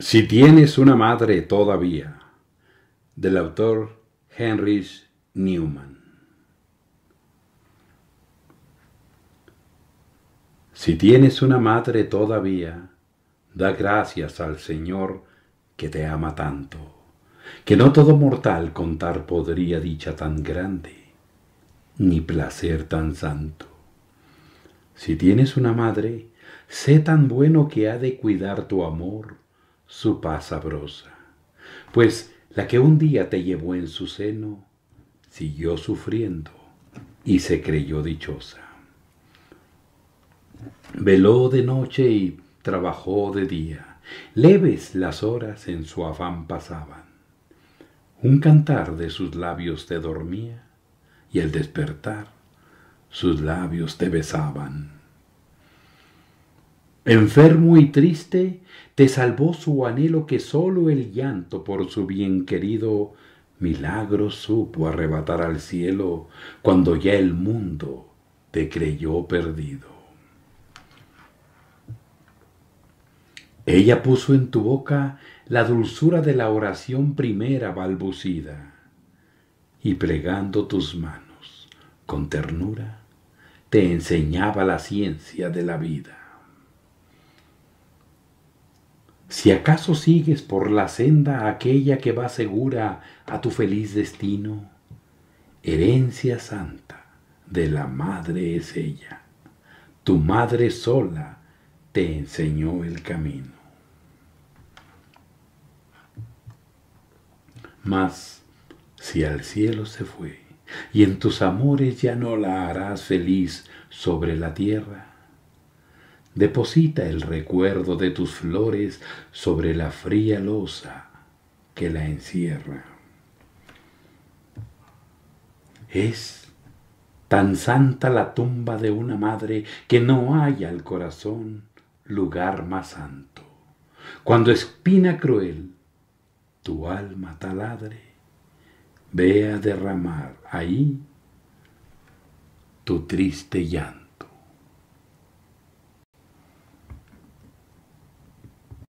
Si tienes una madre todavía, del autor Henry Newman. Si tienes una madre todavía, da gracias al Señor que te ama tanto, que no todo mortal contar podría dicha tan grande, ni placer tan santo. Si tienes una madre, sé tan bueno que ha de cuidar tu amor su paz sabrosa, pues la que un día te llevó en su seno, siguió sufriendo y se creyó dichosa. Veló de noche y trabajó de día, leves las horas en su afán pasaban. Un cantar de sus labios te dormía y al despertar sus labios te besaban. Enfermo y triste, te salvó su anhelo que sólo el llanto por su bien querido milagro supo arrebatar al cielo cuando ya el mundo te creyó perdido. Ella puso en tu boca la dulzura de la oración primera balbucida y plegando tus manos con ternura te enseñaba la ciencia de la vida si acaso sigues por la senda aquella que va segura a tu feliz destino, herencia santa de la madre es ella, tu madre sola te enseñó el camino. Mas si al cielo se fue y en tus amores ya no la harás feliz sobre la tierra, Deposita el recuerdo de tus flores sobre la fría losa que la encierra. Es tan santa la tumba de una madre que no hay al corazón lugar más santo. Cuando espina cruel tu alma taladre, ve a derramar ahí tu triste llanto.